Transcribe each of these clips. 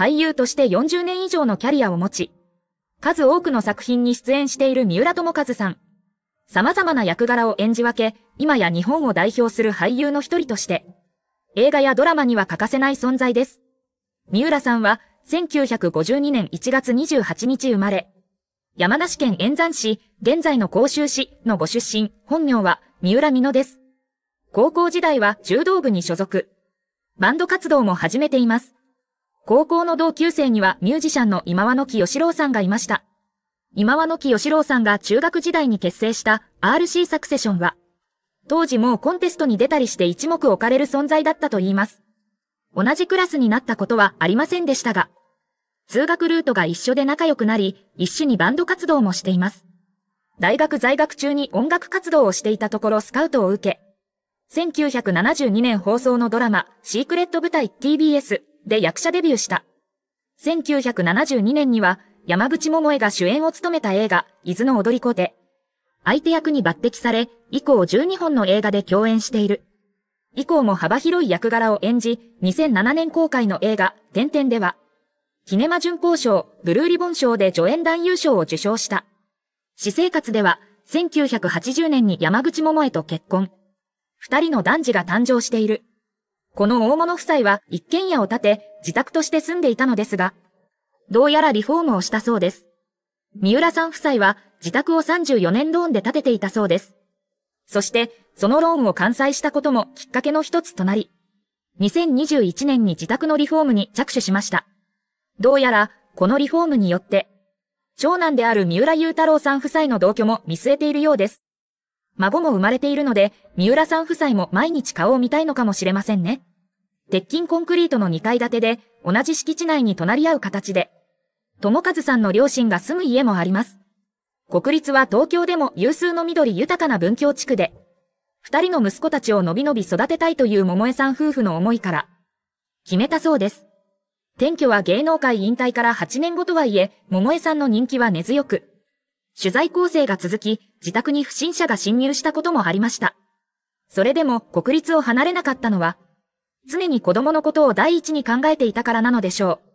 俳優として40年以上のキャリアを持ち、数多くの作品に出演している三浦智和さん。様々な役柄を演じ分け、今や日本を代表する俳優の一人として、映画やドラマには欠かせない存在です。三浦さんは、1952年1月28日生まれ、山梨県円山市、現在の甲州市のご出身、本名は三浦美乃です。高校時代は柔道部に所属。バンド活動も始めています。高校の同級生にはミュージシャンの今和野木義郎さんがいました。今和野木義郎さんが中学時代に結成した RC サクセションは、当時もうコンテストに出たりして一目置かれる存在だったと言います。同じクラスになったことはありませんでしたが、通学ルートが一緒で仲良くなり、一緒にバンド活動もしています。大学在学中に音楽活動をしていたところスカウトを受け、1972年放送のドラマ、シークレット舞台 TBS で役者デビューした。1972年には、山口桃江が主演を務めた映画、伊豆の踊り子で、相手役に抜擢され、以降12本の映画で共演している。以降も幅広い役柄を演じ、2007年公開の映画、点々では、キネマ準行賞、ブルーリボン賞で助演男優賞を受賞した。私生活では、1980年に山口桃江と結婚。二人の男児が誕生している。この大物夫妻は一軒家を建て、自宅として住んでいたのですが、どうやらリフォームをしたそうです。三浦さん夫妻は自宅を34年ローンで建てていたそうです。そして、そのローンを完済したこともきっかけの一つとなり、2021年に自宅のリフォームに着手しました。どうやら、このリフォームによって、長男である三浦雄太郎さん夫妻の同居も見据えているようです。孫も生まれているので、三浦さん夫妻も毎日顔を見たいのかもしれませんね。鉄筋コンクリートの2階建てで、同じ敷地内に隣り合う形で、友和さんの両親が住む家もあります。国立は東京でも有数の緑豊かな文教地区で、二人の息子たちをのびのび育てたいという桃江さん夫婦の思いから、決めたそうです。転居は芸能界引退から8年後とはいえ、桃江さんの人気は根強く、取材構成が続き、自宅に不審者が侵入したこともありました。それでも国立を離れなかったのは、常に子供のことを第一に考えていたからなのでしょう。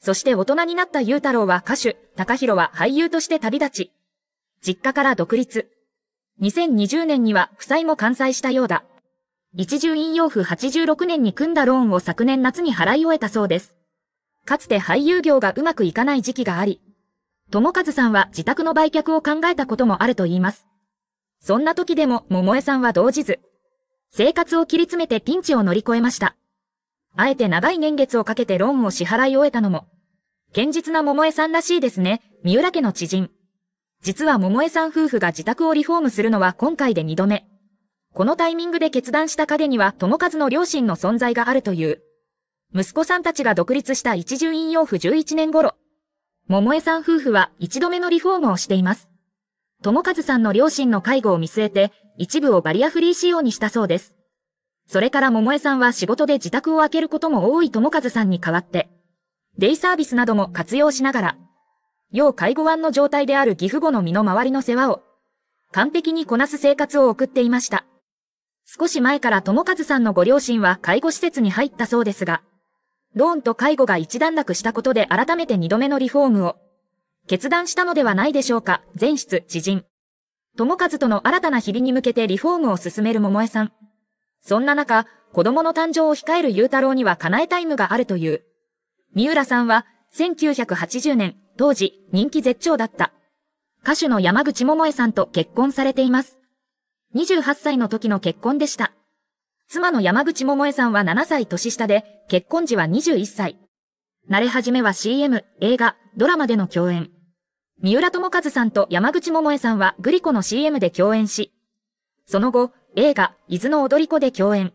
そして大人になった雄太郎は歌手、高弘は俳優として旅立ち、実家から独立。2020年には負債も完済したようだ。一重引用符86年に組んだローンを昨年夏に払い終えたそうです。かつて俳優業がうまくいかない時期があり、友和さんは自宅の売却を考えたこともあると言います。そんな時でも桃江さんは動じず、生活を切り詰めてピンチを乗り越えました。あえて長い年月をかけてローンを支払い終えたのも、堅実な桃江さんらしいですね、三浦家の知人。実は桃江さん夫婦が自宅をリフォームするのは今回で二度目。このタイミングで決断した陰には友和の両親の存在があるという。息子さんたちが独立した一住院養父11年頃、桃江さん夫婦は一度目のリフォームをしています。友和さんの両親の介護を見据えて、一部をバリアフリー仕様にしたそうです。それから桃江さんは仕事で自宅を空けることも多い友和さんに代わって、デイサービスなども活用しながら、要介護案の状態である義父母の身の回りの世話を、完璧にこなす生活を送っていました。少し前から友和さんのご両親は介護施設に入ったそうですが、ローンと介護が一段落したことで改めて二度目のリフォームを決断したのではないでしょうか。前室、知人。友和との新たな日々に向けてリフォームを進める桃江さん。そんな中、子供の誕生を控える雄太郎には叶えタイムがあるという。三浦さんは、1980年、当時、人気絶頂だった。歌手の山口桃江さんと結婚されています。28歳の時の結婚でした。妻の山口桃江さんは7歳年下で、結婚時は21歳。慣れ始めは CM、映画、ドラマでの共演。三浦智和さんと山口桃江さんはグリコの CM で共演し、その後、映画、伊豆の踊り子で共演。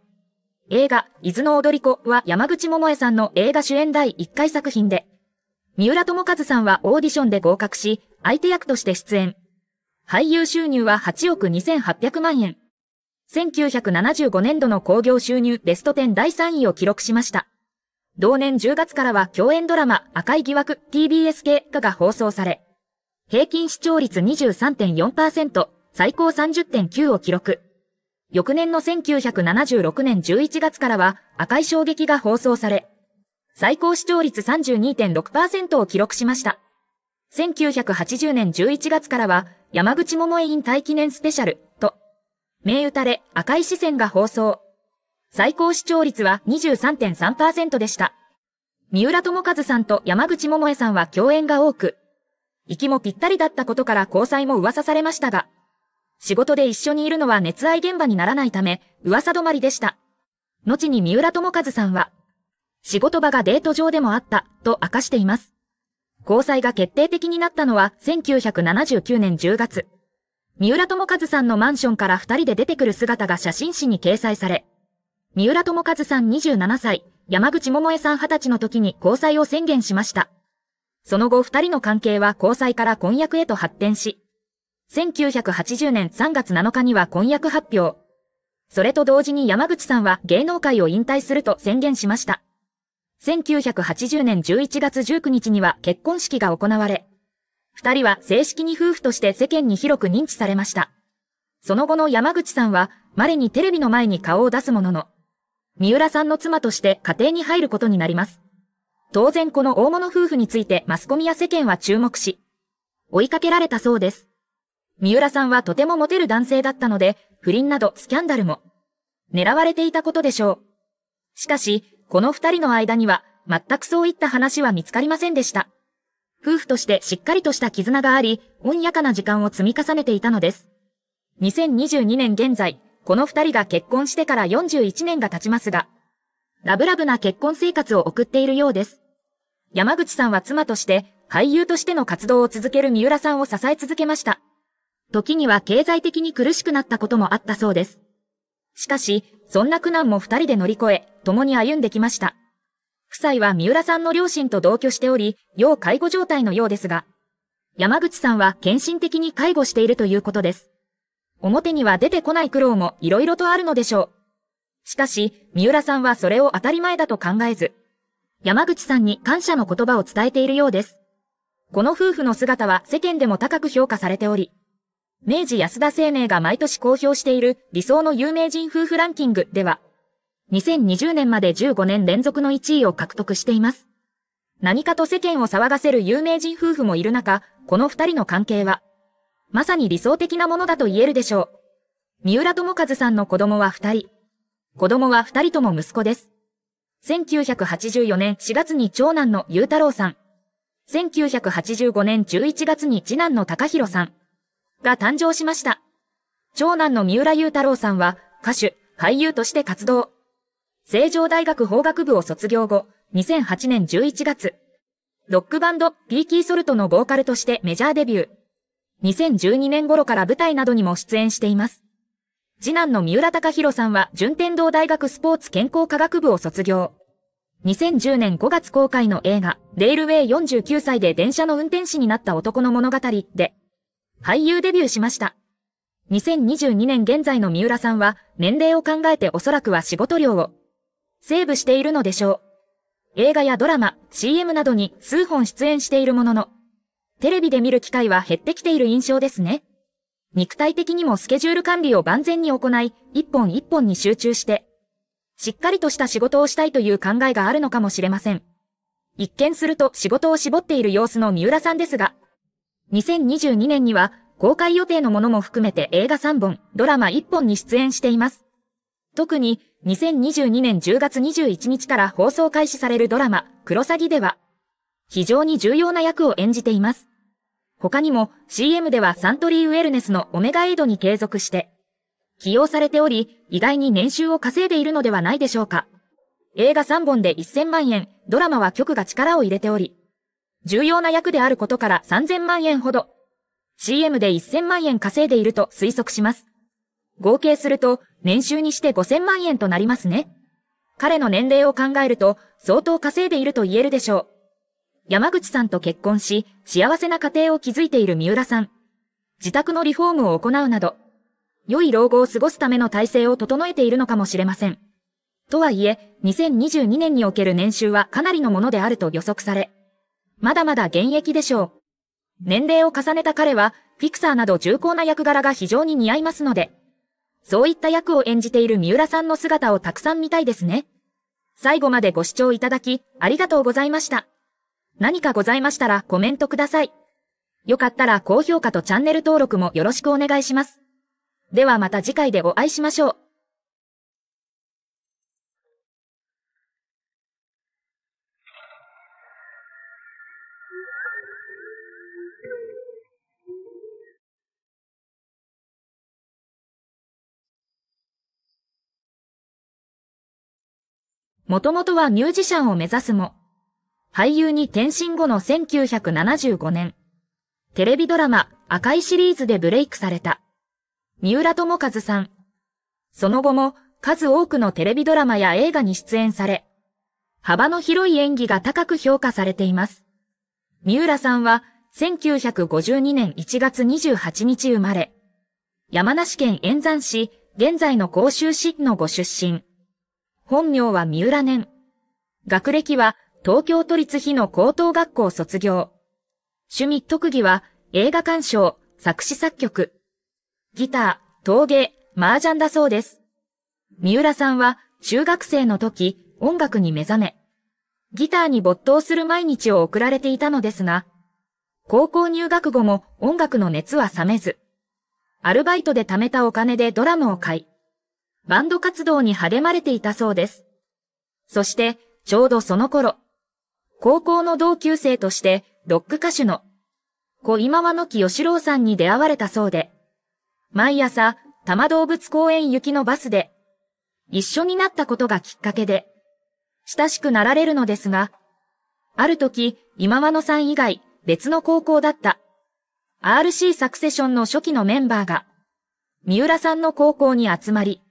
映画、伊豆の踊り子は山口桃江さんの映画主演第1回作品で、三浦智和さんはオーディションで合格し、相手役として出演。俳優収入は8億2800万円。1975年度の興行収入ベスト10第3位を記録しました。同年10月からは共演ドラマ赤い疑惑 TBS 系が放送され、平均視聴率23.4%、最高30.9を記録。翌年の1976年11月からは赤い衝撃が放送され、最高視聴率32.6%を記録しました。1980年11月からは山口桃井引退記念スペシャル名打たれ赤い視線が放送。最高視聴率は23.3%でした。三浦智和さんと山口桃江さんは共演が多く、息もぴったりだったことから交際も噂されましたが、仕事で一緒にいるのは熱愛現場にならないため、噂止まりでした。後に三浦智和さんは、仕事場がデート上でもあった、と明かしています。交際が決定的になったのは1979年10月。三浦智和さんのマンションから二人で出てくる姿が写真誌に掲載され、三浦智和さん27歳、山口桃江さん20歳の時に交際を宣言しました。その後二人の関係は交際から婚約へと発展し、1980年3月7日には婚約発表。それと同時に山口さんは芸能界を引退すると宣言しました。1980年11月19日には結婚式が行われ、二人は正式に夫婦として世間に広く認知されました。その後の山口さんは、稀にテレビの前に顔を出すものの、三浦さんの妻として家庭に入ることになります。当然この大物夫婦についてマスコミや世間は注目し、追いかけられたそうです。三浦さんはとてもモテる男性だったので、不倫などスキャンダルも狙われていたことでしょう。しかし、この二人の間には全くそういった話は見つかりませんでした。夫婦としてしっかりとした絆があり、穏やかな時間を積み重ねていたのです。2022年現在、この二人が結婚してから41年が経ちますが、ラブラブな結婚生活を送っているようです。山口さんは妻として、俳優としての活動を続ける三浦さんを支え続けました。時には経済的に苦しくなったこともあったそうです。しかし、そんな苦難も二人で乗り越え、共に歩んできました。夫妻は三浦さんの両親と同居しており、要介護状態のようですが、山口さんは献身的に介護しているということです。表には出てこない苦労も色々とあるのでしょう。しかし、三浦さんはそれを当たり前だと考えず、山口さんに感謝の言葉を伝えているようです。この夫婦の姿は世間でも高く評価されており、明治安田生命が毎年公表している理想の有名人夫婦ランキングでは、2020年まで15年連続の1位を獲得しています。何かと世間を騒がせる有名人夫婦もいる中、この二人の関係は、まさに理想的なものだと言えるでしょう。三浦智和さんの子供は二人。子供は二人とも息子です。1984年4月に長男の雄太郎さん。1985年11月に次男の高弘さん。が誕生しました。長男の三浦雄太郎さんは、歌手、俳優として活動。成城大学法学部を卒業後、2008年11月、ロックバンド、ピーキーソルトのボーカルとしてメジャーデビュー。2012年頃から舞台などにも出演しています。次男の三浦隆弘さんは順天堂大学スポーツ健康科学部を卒業。2010年5月公開の映画、レールウェイ49歳で電車の運転士になった男の物語で、俳優デビューしました。2022年現在の三浦さんは、年齢を考えておそらくは仕事量を、セーブしているのでしょう。映画やドラマ、CM などに数本出演しているものの、テレビで見る機会は減ってきている印象ですね。肉体的にもスケジュール管理を万全に行い、一本一本に集中して、しっかりとした仕事をしたいという考えがあるのかもしれません。一見すると仕事を絞っている様子の三浦さんですが、2022年には公開予定のものも含めて映画3本、ドラマ1本に出演しています。特に2022年10月21日から放送開始されるドラマ、クロサギでは、非常に重要な役を演じています。他にも CM ではサントリーウェルネスのオメガエイドに継続して、起用されており、意外に年収を稼いでいるのではないでしょうか。映画3本で1000万円、ドラマは局が力を入れており、重要な役であることから3000万円ほど、CM で1000万円稼いでいると推測します。合計すると年収にして5000万円となりますね。彼の年齢を考えると相当稼いでいると言えるでしょう。山口さんと結婚し、幸せな家庭を築いている三浦さん。自宅のリフォームを行うなど、良い老後を過ごすための体制を整えているのかもしれません。とはいえ、2022年における年収はかなりのものであると予測され、まだまだ現役でしょう。年齢を重ねた彼は、フィクサーなど重厚な役柄が非常に似合いますので、そういった役を演じている三浦さんの姿をたくさん見たいですね。最後までご視聴いただき、ありがとうございました。何かございましたらコメントください。よかったら高評価とチャンネル登録もよろしくお願いします。ではまた次回でお会いしましょう。もともとはミュージシャンを目指すも、俳優に転身後の1975年、テレビドラマ赤いシリーズでブレイクされた、三浦智和さん。その後も数多くのテレビドラマや映画に出演され、幅の広い演技が高く評価されています。三浦さんは1952年1月28日生まれ、山梨県円山市、現在の甲州市のご出身。本名は三浦年。学歴は東京都立日の高等学校卒業。趣味特技は映画鑑賞、作詞作曲。ギター、陶芸、麻雀だそうです。三浦さんは中学生の時音楽に目覚め、ギターに没頭する毎日を送られていたのですが、高校入学後も音楽の熱は冷めず、アルバイトで貯めたお金でドラムを買い、バンド活動に励まれていたそうです。そして、ちょうどその頃、高校の同級生として、ロック歌手の、小今和の木義郎さんに出会われたそうで、毎朝、多摩動物公園行きのバスで、一緒になったことがきっかけで、親しくなられるのですが、ある時、今和野さん以外、別の高校だった、RC サクセションの初期のメンバーが、三浦さんの高校に集まり、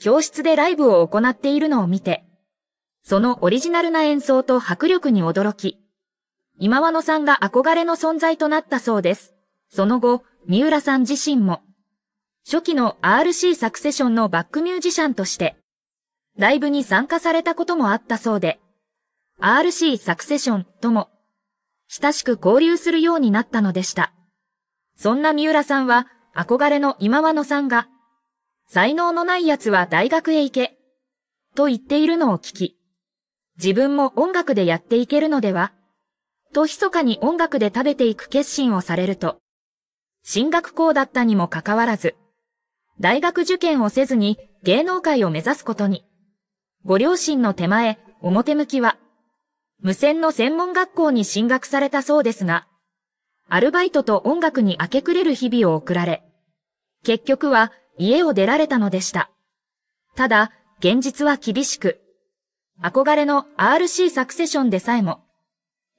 教室でライブを行っているのを見て、そのオリジナルな演奏と迫力に驚き、今和野さんが憧れの存在となったそうです。その後、三浦さん自身も、初期の RC サクセションのバックミュージシャンとして、ライブに参加されたこともあったそうで、RC サクセションとも、親しく交流するようになったのでした。そんな三浦さんは、憧れの今和野さんが、才能のない奴は大学へ行け、と言っているのを聞き、自分も音楽でやっていけるのではと密かに音楽で食べていく決心をされると、進学校だったにもかかわらず、大学受験をせずに芸能界を目指すことに、ご両親の手前、表向きは、無線の専門学校に進学されたそうですが、アルバイトと音楽に明け暮れる日々を送られ、結局は家を出られたのでした。ただ、現実は厳しく、憧れの RC サクセションでさえも、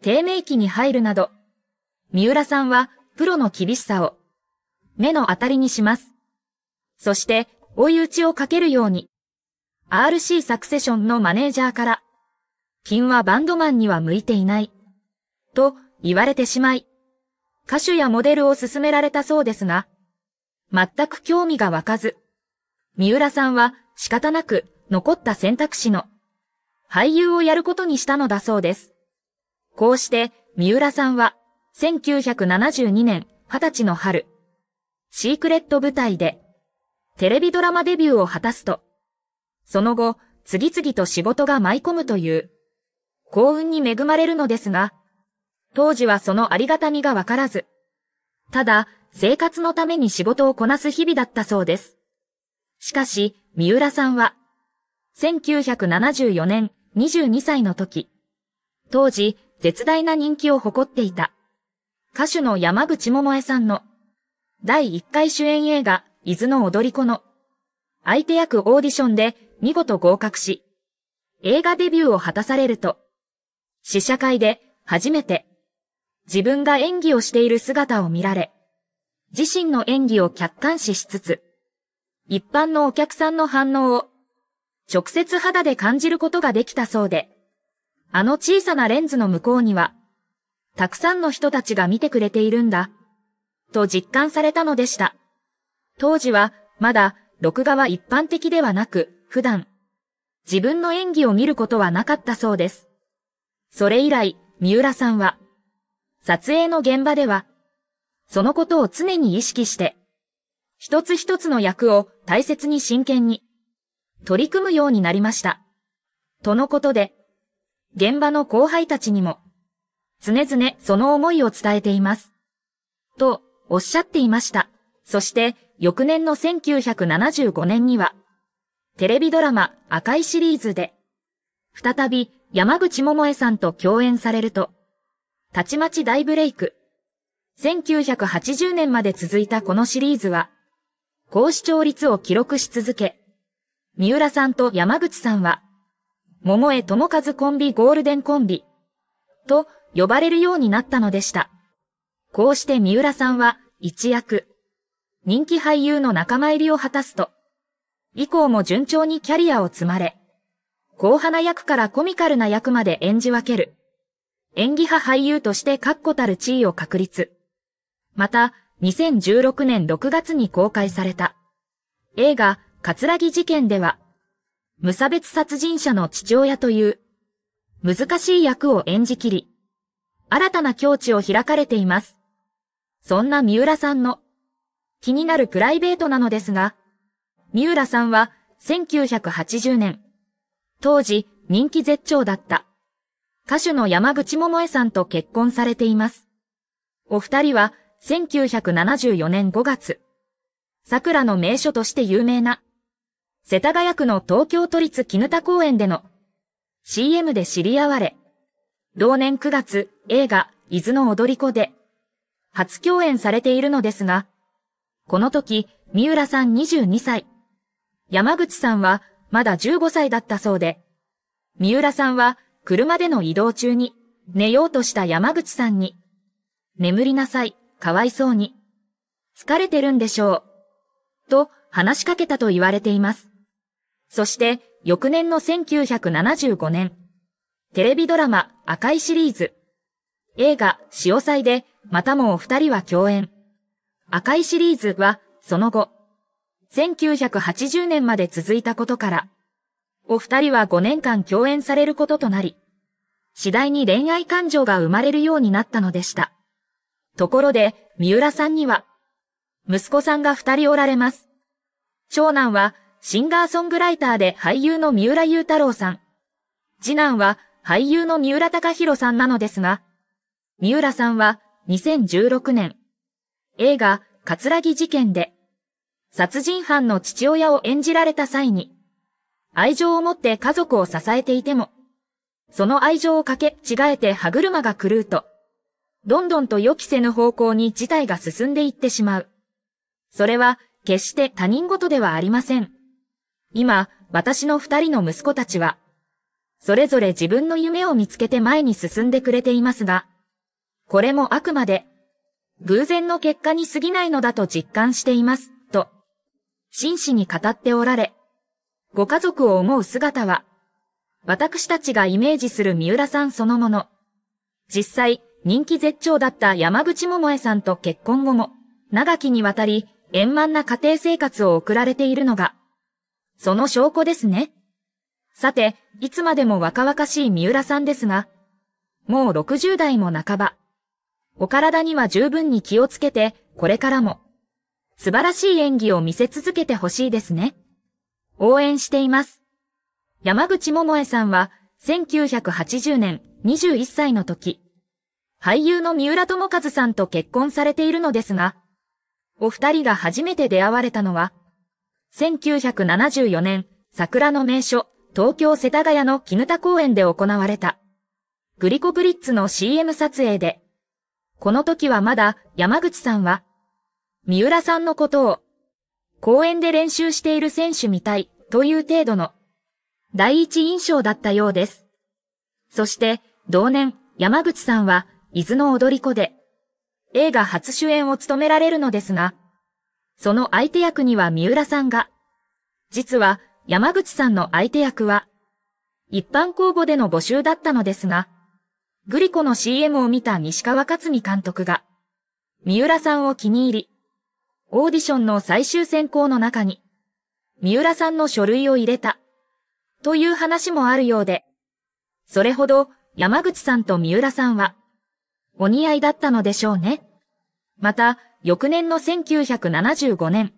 低迷期に入るなど、三浦さんはプロの厳しさを、目の当たりにします。そして、追い打ちをかけるように、RC サクセションのマネージャーから、金はバンドマンには向いていない、と言われてしまい、歌手やモデルを勧められたそうですが、全く興味が湧かず。三浦さんは仕方なく残った選択肢の俳優をやることにしたのだそうです。こうして三浦さんは1972年20歳の春、シークレット舞台でテレビドラマデビューを果たすと、その後次々と仕事が舞い込むという幸運に恵まれるのですが、当時はそのありがたみがわからず、ただ生活のために仕事をこなす日々だったそうです。しかし、三浦さんは、1974年22歳の時、当時、絶大な人気を誇っていた、歌手の山口百恵さんの、第1回主演映画、伊豆の踊り子の、相手役オーディションで見事合格し、映画デビューを果たされると、試写会で初めて、自分が演技をしている姿を見られ、自身の演技を客観視しつつ、一般のお客さんの反応を直接肌で感じることができたそうで、あの小さなレンズの向こうには、たくさんの人たちが見てくれているんだ、と実感されたのでした。当時は、まだ、録画は一般的ではなく、普段、自分の演技を見ることはなかったそうです。それ以来、三浦さんは、撮影の現場では、そのことを常に意識して、一つ一つの役を大切に真剣に取り組むようになりました。とのことで、現場の後輩たちにも、常々その思いを伝えています。と、おっしゃっていました。そして、翌年の1975年には、テレビドラマ赤いシリーズで、再び山口桃江さんと共演されると、たちまち大ブレイク。1980年まで続いたこのシリーズは、高視聴率を記録し続け、三浦さんと山口さんは、桃江智和コンビゴールデンコンビ、と呼ばれるようになったのでした。こうして三浦さんは、一躍、人気俳優の仲間入りを果たすと、以降も順調にキャリアを積まれ、後派な役からコミカルな役まで演じ分ける、演技派俳優として確固たる地位を確立。また、2016年6月に公開された。映画、カツラギ事件では、無差別殺人者の父親という、難しい役を演じきり、新たな境地を開かれています。そんな三浦さんの、気になるプライベートなのですが、三浦さんは、1980年、当時、人気絶頂だった、歌手の山口桃江さんと結婚されています。お二人は、1974年5月、桜の名所として有名な、世田谷区の東京都立絹田公園での CM で知り合われ、同年9月映画伊豆の踊り子で初共演されているのですが、この時三浦さん22歳、山口さんはまだ15歳だったそうで、三浦さんは車での移動中に寝ようとした山口さんに、眠りなさい。かわいそうに。疲れてるんでしょう。と話しかけたと言われています。そして、翌年の1975年、テレビドラマ赤いシリーズ、映画潮祭でまたもお二人は共演。赤いシリーズはその後、1980年まで続いたことから、お二人は5年間共演されることとなり、次第に恋愛感情が生まれるようになったのでした。ところで、三浦さんには、息子さんが二人おられます。長男は、シンガーソングライターで俳優の三浦雄太郎さん。次男は、俳優の三浦隆弘さんなのですが、三浦さんは、2016年、映画、カツラギ事件で、殺人犯の父親を演じられた際に、愛情を持って家族を支えていても、その愛情をかけ違えて歯車が狂うと、どんどんと予期せぬ方向に事態が進んでいってしまう。それは、決して他人事ではありません。今、私の二人の息子たちは、それぞれ自分の夢を見つけて前に進んでくれていますが、これもあくまで、偶然の結果に過ぎないのだと実感しています、と、真摯に語っておられ、ご家族を思う姿は、私たちがイメージする三浦さんそのもの、実際、人気絶頂だった山口桃江さんと結婚後も、長きにわたり、円満な家庭生活を送られているのが、その証拠ですね。さて、いつまでも若々しい三浦さんですが、もう60代も半ば。お体には十分に気をつけて、これからも、素晴らしい演技を見せ続けてほしいですね。応援しています。山口桃江さんは、1980年21歳の時、俳優の三浦智和さんと結婚されているのですが、お二人が初めて出会われたのは、1974年、桜の名所、東京世田谷の絹田公園で行われた、グリコブリッツの CM 撮影で、この時はまだ山口さんは、三浦さんのことを、公園で練習している選手みたいという程度の第一印象だったようです。そして、同年、山口さんは伊豆の踊り子で、映画初主演を務められるのですが、その相手役には三浦さんが、実は山口さんの相手役は、一般公募での募集だったのですが、グリコの CM を見た西川勝美監督が、三浦さんを気に入り、オーディションの最終選考の中に、三浦さんの書類を入れた、という話もあるようで、それほど山口さんと三浦さんは、お似合いだったのでしょうね。また、翌年の1975年、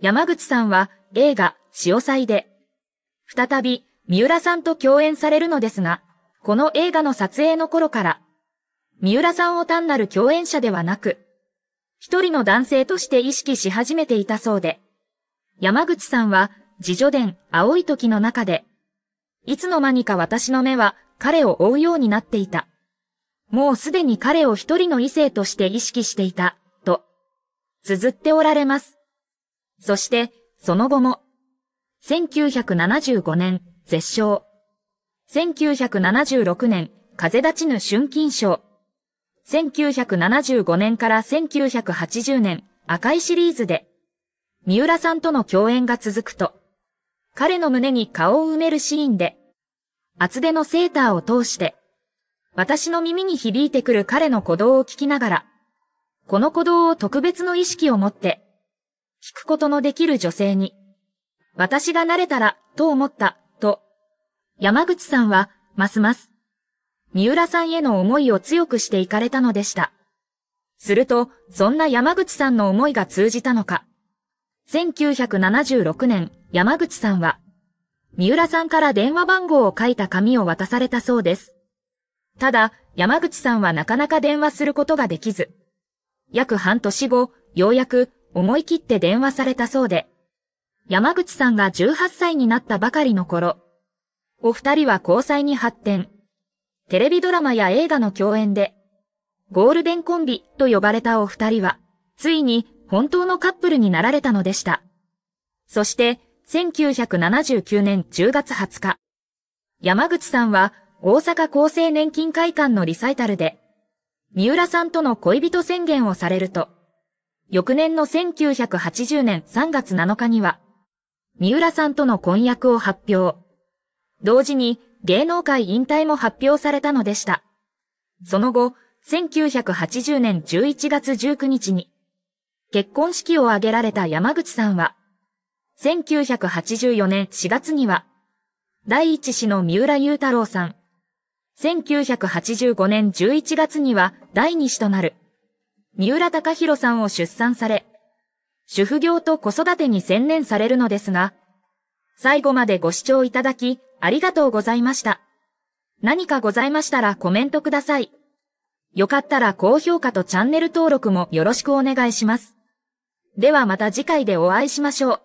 山口さんは映画、潮祭で、再び、三浦さんと共演されるのですが、この映画の撮影の頃から、三浦さんを単なる共演者ではなく、一人の男性として意識し始めていたそうで、山口さんは、自助伝、青い時の中で、いつの間にか私の目は彼を追うようになっていた。もうすでに彼を一人の異性として意識していた、と、綴っておられます。そして、その後も、1975年、絶唱。1976年、風立ちぬ春金賞。1975年から1980年、赤いシリーズで、三浦さんとの共演が続くと、彼の胸に顔を埋めるシーンで、厚手のセーターを通して、私の耳に響いてくる彼の鼓動を聞きながら、この鼓動を特別の意識を持って、聞くことのできる女性に、私がなれたら、と思った、と、山口さんは、ますます、三浦さんへの思いを強くしていかれたのでした。すると、そんな山口さんの思いが通じたのか。1976年、山口さんは、三浦さんから電話番号を書いた紙を渡されたそうです。ただ、山口さんはなかなか電話することができず、約半年後、ようやく思い切って電話されたそうで、山口さんが18歳になったばかりの頃、お二人は交際に発展、テレビドラマや映画の共演で、ゴールデンコンビと呼ばれたお二人は、ついに本当のカップルになられたのでした。そして、1979年10月20日、山口さんは大阪厚生年金会館のリサイタルで、三浦さんとの恋人宣言をされると、翌年の1980年3月7日には、三浦さんとの婚約を発表。同時に芸能界引退も発表されたのでした。その後、1980年11月19日に、結婚式を挙げられた山口さんは、1984年4月には、第一子の三浦雄太郎さん、1985年11月には第2子となる。三浦隆弘さんを出産され、主婦業と子育てに専念されるのですが、最後までご視聴いただき、ありがとうございました。何かございましたらコメントください。よかったら高評価とチャンネル登録もよろしくお願いします。ではまた次回でお会いしましょう。